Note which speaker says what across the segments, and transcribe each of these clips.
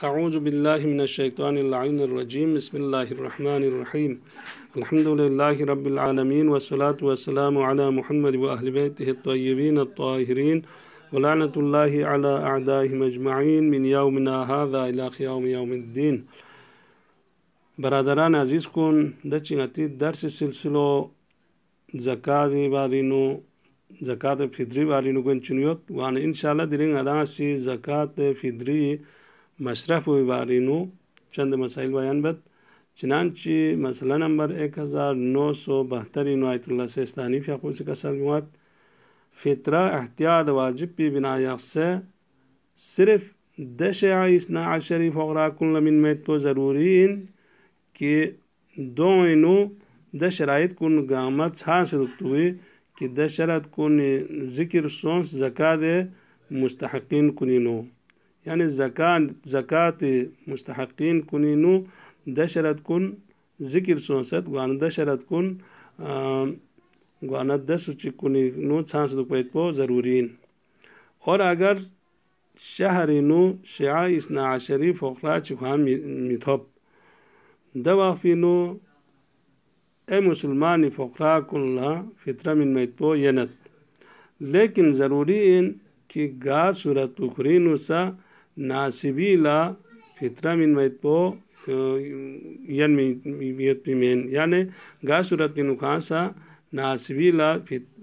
Speaker 1: أعوذ بالله من الشيطان اللعين الرجيم بسم الله الرحمن الرحيم الحمد لله رب العالمين والصلاة والسلام على محمد وأهل بيته الطيبين الطاهرين ولعنة الله على أعدائهم أجمعين من يومنا هذا إلى قيام يوم الدين برادران عزیز کن د درس سلسلو زكاة بارينو زكاة فدري بارينو کن چنیوت وان ان شاء الله درين أداسي زكاة فدري زكاة فدري مشرف ببارینو چند مسائل بیان بد چنانچه مسئله نمبر 1972 عنایت الله سیستانی فیقوس کا سلمات فطره احتیاط واجب پی بنا یقصه صرف دش اسنا عشری فقرا کل من میت تو ضروری ان کہ دو اینو د شرایط کن گامت حاصل ہوئے کہ د شرط کن ذکر سونس زکا دے مستحقین کنینو یعنی زکات زکات مستحقین کنینو دشرت کن ذکر سونسد گوانه دشرت کن گوانه دس چی کنینو چانس دو پیت پو ضرورین اور اگر شهر نو شعا اسنا عشری فقرا چی خواه میتوب دو وقفی نو ای مسلمانی فقرا کن لها فطره من میت پو ینت لیکن ضروری این که گا صورت اخرینو سا nasibila fitra min maytpo yan miyot pimen yani ga surat pinu khansa nasibila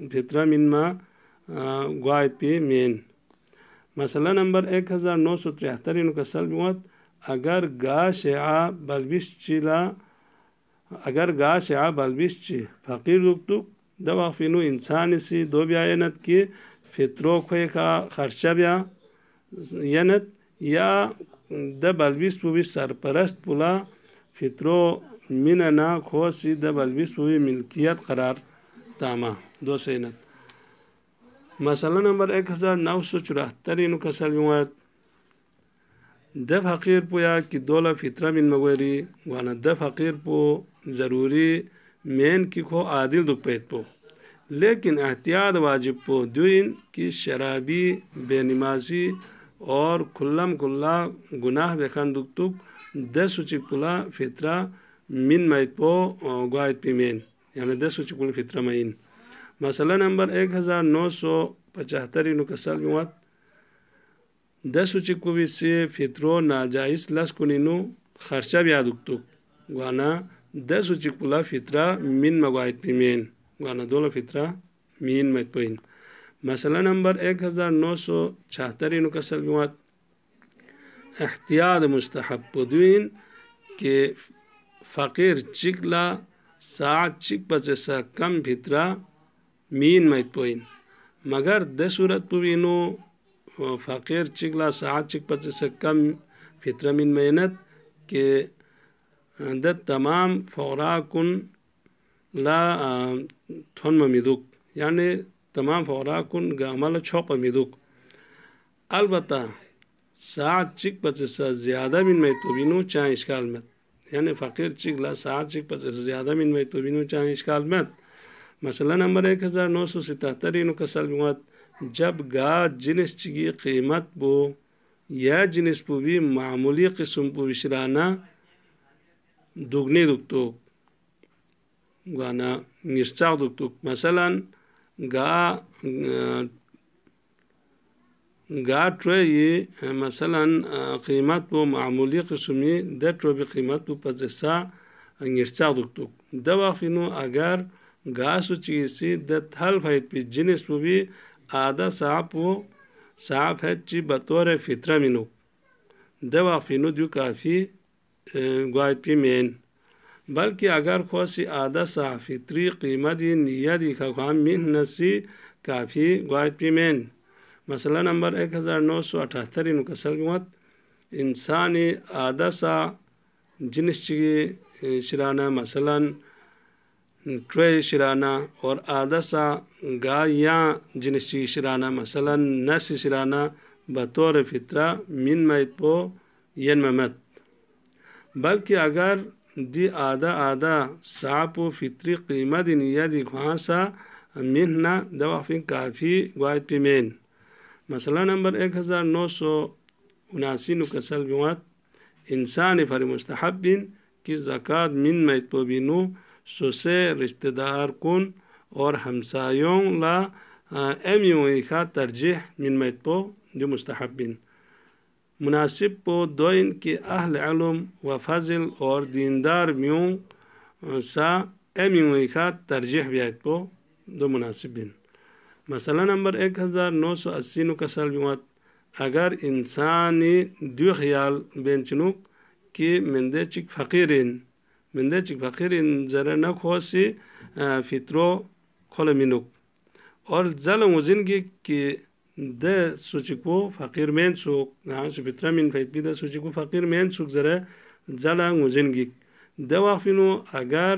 Speaker 1: fitra min ma gwaid pimen مسئلہ نمبر ایک ہزار نو سو تریہتر ان کا سلمت اگر گا شعا بلبش چلا اگر گا شعا بلبش چی فقیر رکتو دوا فینو انسان سی دو بیا ینت کی فطرو خوی کا خرچہ بیا ینت یا د بلویس پویس سرپرست پولا فیترو مینه نا خوسی د بلویس پوی ملکیت قرار تاما دو سینت مسئله نمبر 1974 نکسل یومت د فقیر پویا کی دوله فطره من مغوری وانا د فقیر پو ضروری مین کی خو عادل دو پیت پو لیکن احتیاط واجب پو دوین کی شرابی بے نمازی और खुल्लम खुल्ला गुनाह बेखान दुक्तुक दस उचिक पुला फितरा मिन मैतपो गुआत पीमेन यानी दस उचिक पुल फितरा मईन मसला नंबर एक हज़ार नौ सौ पचहत्तर नुकसल मुआत दस उचिक से फितरो नाजायज़ लस कुनिनु खर्चा भी आदुक्तुक गुआना दस उचिक पुला फितरा मिन मगुआत पीमेन गाना दोनों फितरा मीन मैतपोइन मसला नंबर एक हज़ार नौ सौ छहत्तर नकसलमत एहतियात मुस्तहबुद्दीन के फ़कीर चिकला सात चिक पचेसा कम भितरा मीन मैतपोइन मगर दे सूरत पुवीनो फ़कीर चिकला सात चिक पचेसा कम फितरा मीन मेहनत के द तमाम फ़ौरा ला थमिदुक मिदुक यानी tamam छोप gamala çok amiduk. Albatta saat çık bacısa ziyada min meytubinu çay işgal met. यानी फ़कीर चिक ला सात चिक पचास ज़्यादा मिन में तो बिनु चाहे इश्काल मत मसला नंबर एक हज़ार नौ सौ सतहत्तर इन कसल मत जब गा जिनस की कीमत बो यह जिनस पो भी मामूली किस्म पो विशराना दुगनी दुख तो गाना निश्चा दुख तो मसलन ga گاٹ رو یہ مثلا قیمت و معمولی قسمی دت رو به قیمت و پزسا انگرسا دکتوک دوا فینو اگر گاس و چیسی دت حل فیت پی جنس و بھی آدھا صاحب و صاحب ہے چی بطور فطرہ منو دوا فینو دیو کافی گوایت پی مین بلکې اگر خو سي عاده صافي تري قیمت نیت کا خام من نسی کافی گواد پیمن मसला नंबर एक हज़ार नौ सौ अठहत्तर इनकसल मत इंसान आदा सा जिनस शराना मसलन ट्रे शराना और आदा सा गा या जिनस शराना मसलन नस शराना बतौर फितरा मिन मैत पो यन मत बल्कि अगर دي آدا ساعبو فطري قيمة دي نيادي كوانسا مننا دوا فين كافي وايد بيمين مسئلہ نمبر ایک ہزار نو سو اناسی نکسل بیوات انسان فر مستحب کی زکوٰۃ من میتوبینو سسے رشتہ دار کن اور ہمسایوں لا ایم آه، یوں خا ترجیح من میتپو جو مستحب بن مناسب پودوین کہ اہل علم و فضل اور دیندار میوں سا امیوں کا ترجیح بیات پو دو مناسب بن مسئلہ نمبر ایک ہزار نو سو اسی نو کا سلبیمات اگر انسانی دو خیال بین چنوک کہ مندے چک فقیرین مندے چک فقیرین ذرا نہ کھوسی فطرو کھول منوک اور ظلم و زندگی کہ د suchiku fakir men suk na sipitra min fait bi da suchiku fakir men suk zara zala ngujin gi da waqfinu agar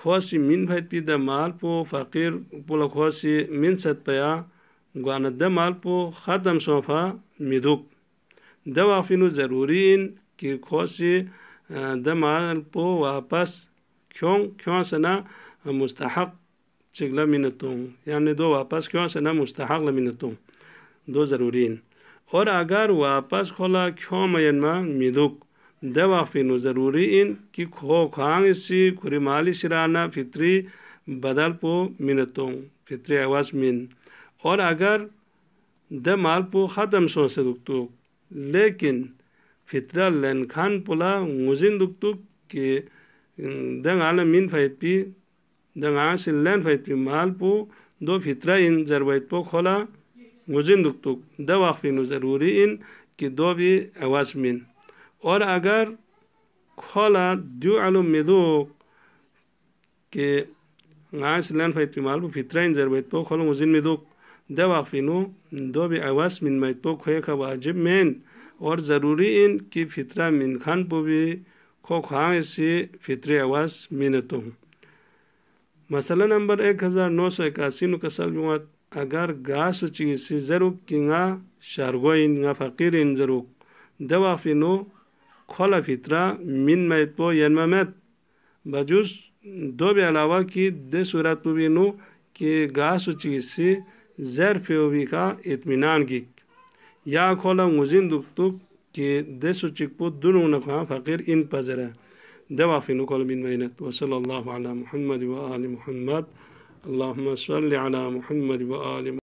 Speaker 1: khosi min fait bi da mal po fakir pola khosi min sat paya gwana da mal po khadam sofa miduk da waqfinu zarurin ki khosi da mal po wapas kyon kyon sana mustahaq Çıkla minnetun. Yani दो वापस क्यों से ना मुस्तहक मिन्नतों दो ज़रूरीन और अगर वापस खोला क्यों मयन मा मिदुक दे वाफिन ज़रूरी इन कि खो खांग इसी खुरी माली सिराना फितरी बदल पो मिन्नतों फितरी आवाज़ मिन और अगर द माल पो ख़त्म सो से दुख लेकिन फितरा लेन खान पुला मुजिन दुखतुक के दंग आलम मिन फैत पी dengan silen fait pi malpu do fitra in zarwait po khola mujin duktuk da waqfin कि दो भी आवाज मिन और अगर खोला दो आलम मेदो के गास लन फैत माल फितरा इन जरबे तो खोलो मुजिन मेदो द फिनो दो भी आवाज मिन मैं तो खोए का वाजिब मेन और ज़रूरी इन कि फितरा मिन खान पो भी खो खां से फितरे आवाज़ मिन तो Masala number 1981 nukasalmuat agar gasu ci si zaruk ki nga shargoyin nga fakirin zaruk dawa finu khola fitra min mayt po yanmamet bajus do be alawa ki de surat po binu ki gasu ci si zer feobi ka itminan gik ya khola nguzin duktuk ki de suchik po dunung na fakir in pazara دوافن كل من مينت وصلى الله على محمد وآل محمد اللهم صل على محمد وآل محمد